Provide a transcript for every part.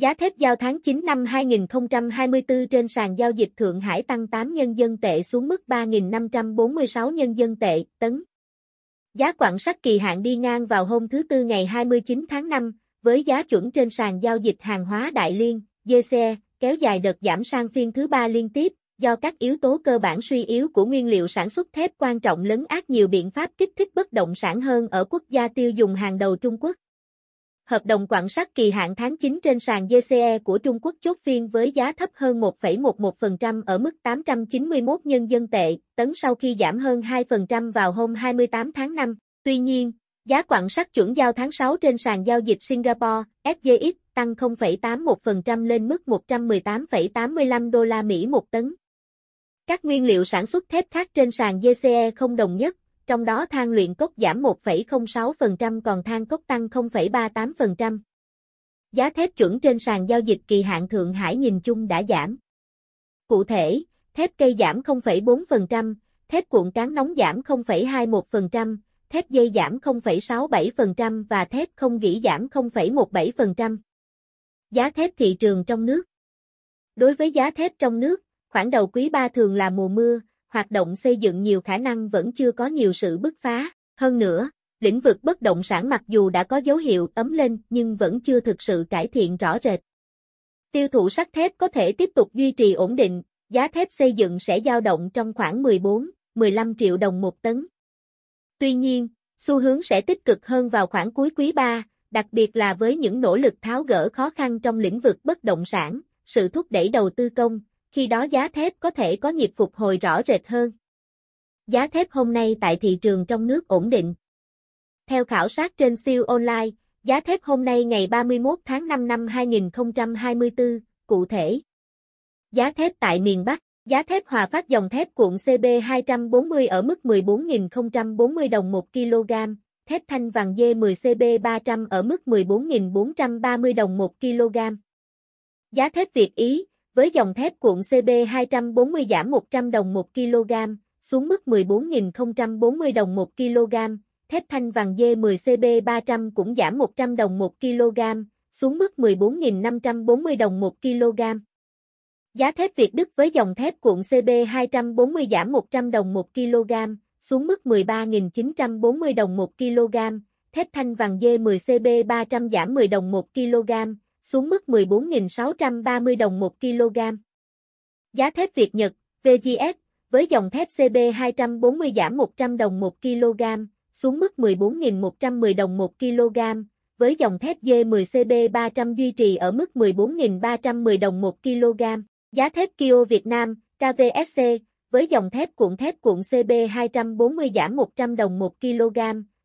Giá thép giao tháng 9 năm 2024 trên sàn giao dịch Thượng Hải tăng 8 nhân dân tệ xuống mức 3.546 nhân dân tệ tấn. Giá quặng sắt kỳ hạn đi ngang vào hôm thứ Tư ngày 29 tháng 5, với giá chuẩn trên sàn giao dịch hàng hóa đại liên, JC, e, kéo dài đợt giảm sang phiên thứ ba liên tiếp, do các yếu tố cơ bản suy yếu của nguyên liệu sản xuất thép quan trọng lấn át nhiều biện pháp kích thích bất động sản hơn ở quốc gia tiêu dùng hàng đầu Trung Quốc hợp đồng quảng sắt kỳ hạn tháng 9 trên sàn GCe của Trung Quốc chốt phiên với giá thấp hơn 1,11% ở mức 891 nhân dân tệ, tấn sau khi giảm hơn 2% vào hôm 28 tháng 5. Tuy nhiên, giá quảng sắt chuẩn giao tháng 6 trên sàn giao dịch Singapore, SJX, tăng 0,81% lên mức 118,85 đô la Mỹ một tấn. Các nguyên liệu sản xuất thép khác trên sàn GCe không đồng nhất, trong đó than luyện cốc giảm 1,06% còn than cốc tăng 0,38%. Giá thép chuẩn trên sàn giao dịch kỳ hạn Thượng Hải nhìn chung đã giảm. Cụ thể, thép cây giảm 0,4%, thép cuộn cán nóng giảm 0,21%, thép dây giảm 0,67% và thép không gỉ giảm 0,17%. Giá thép thị trường trong nước Đối với giá thép trong nước, khoảng đầu quý 3 thường là mùa mưa, hoạt động xây dựng nhiều khả năng vẫn chưa có nhiều sự bứt phá. Hơn nữa, lĩnh vực bất động sản mặc dù đã có dấu hiệu ấm lên nhưng vẫn chưa thực sự cải thiện rõ rệt. Tiêu thụ sắt thép có thể tiếp tục duy trì ổn định, giá thép xây dựng sẽ dao động trong khoảng 14-15 triệu đồng một tấn. Tuy nhiên, xu hướng sẽ tích cực hơn vào khoảng cuối quý 3, đặc biệt là với những nỗ lực tháo gỡ khó khăn trong lĩnh vực bất động sản, sự thúc đẩy đầu tư công, khi đó giá thép có thể có nhịp phục hồi rõ rệt hơn. Giá thép hôm nay tại thị trường trong nước ổn định. Theo khảo sát trên siêu online, giá thép hôm nay ngày 31 tháng 5 năm 2024, cụ thể. Giá thép tại miền Bắc, giá thép hòa phát dòng thép cuộn CB240 ở mức 14.040 đồng 1 kg, thép thanh vàng D10 CB300 ở mức 14.430 đồng 1 kg. Giá thép Việt Ý, với dòng thép cuộn CB240 giảm 100 đồng 1 kg, xuống mức 14.040 đồng 1 kg, thép thanh vàng D10 CB300 cũng giảm 100 đồng 1 kg, xuống mức 14.540 đồng 1 kg. Giá thép Việt Đức với dòng thép cuộn CB240 giảm 100 đồng 1 kg, xuống mức 13.940 đồng 1 kg, thép thanh vàng D10 CB300 giảm 10 đồng 1 kg, xuống mức 14.630 đồng 1 kg. Giá thép Việt Nhật, VGS, với dòng thép CB240 giảm 100 đồng 1 kg, xuống mức 14.110 đồng 1 kg, với dòng thép D10 CB300 duy trì ở mức 14.310 đồng 1 kg. Giá thép Kio Việt Nam, KVSC, với dòng thép cuộn thép cuộn CB240 giảm 100 đồng 1 kg,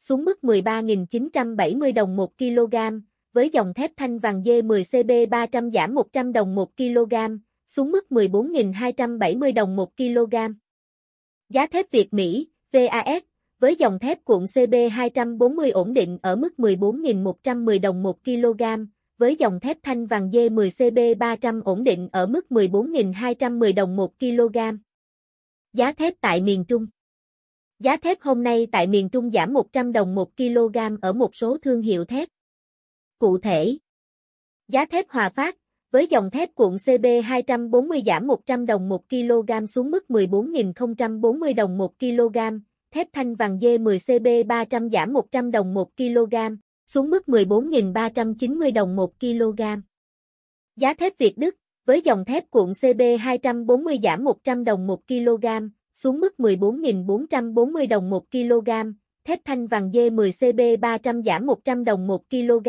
xuống mức 13.970 đồng 1 kg, với dòng thép thanh vàng D10CB300 giảm 100 đồng 1 kg, xuống mức 14.270 đồng 1 kg. Giá thép Việt Mỹ, VAS, với dòng thép cuộn CB240 ổn định ở mức 14.110 đồng 1 kg, với dòng thép thanh vàng D10CB300 ổn định ở mức 14.210 đồng 1 kg. Giá thép tại miền Trung Giá thép hôm nay tại miền Trung giảm 100 đồng 1 kg ở một số thương hiệu thép. Cụ thể, giá thép Hòa Phát, với dòng thép cuộn CB240 giảm 100 đồng 1 kg xuống mức 14.040 đồng 1 kg, thép thanh vàng dê 10 CB300 giảm 100 đồng 1 kg, xuống mức 14.390 đồng 1 kg. Giá thép Việt Đức, với dòng thép cuộn CB240 giảm 100 đồng 1 kg, xuống mức 14.440 đồng 1 kg, thép thanh vàng dê 10 CB300 giảm 100 đồng 1 kg,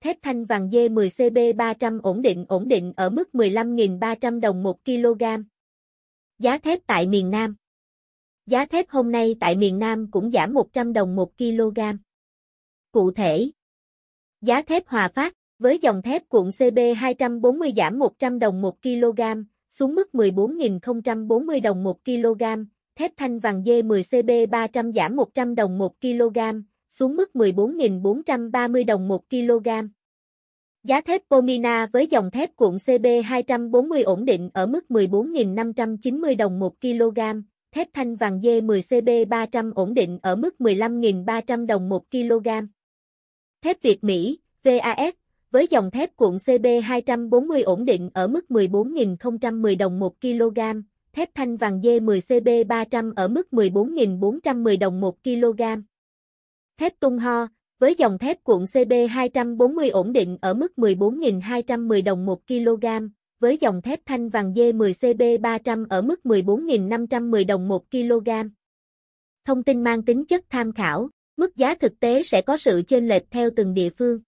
thép thanh vàng dê 10 cb 300 ổn định ổn định ở mức 15.300 đồng 1 kg. Giá thép tại miền Nam Giá thép hôm nay tại miền Nam cũng giảm 100 đồng 1 kg. Cụ thể Giá thép Hòa Phát, với dòng thép cuộn CB240 giảm 100 đồng 1 kg, xuống mức 14.040 đồng 1 kg, thép thanh vàng dê 10 cb 300 giảm 100 đồng 1 kg, xuống mức 14.430 đồng 1 kg. Giá thép Pomina với dòng thép cuộn CB240 ổn định ở mức 14.590 đồng 1 kg, thép thanh vàng D10 CB300 ổn định ở mức 15.300 đồng 1 kg. Thép Việt Mỹ, VAS, với dòng thép cuộn CB240 ổn định ở mức 14.010 đồng 1 kg, thép thanh vàng D10 CB300 ở mức 14.410 đồng 1 kg thép tung ho, với dòng thép cuộn CB240 ổn định ở mức 14.210 đồng 1 kg, với dòng thép thanh vàng D10 CB300 ở mức 14.510 đồng 1 kg. Thông tin mang tính chất tham khảo, mức giá thực tế sẽ có sự chênh lệch theo từng địa phương.